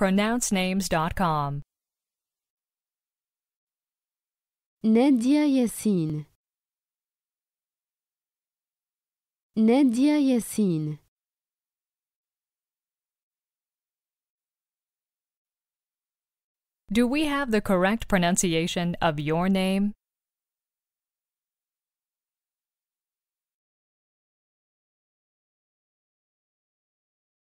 pronouncenames.com. Nadia Yassine. Nadia Yassine. Do we have the correct pronunciation of your name?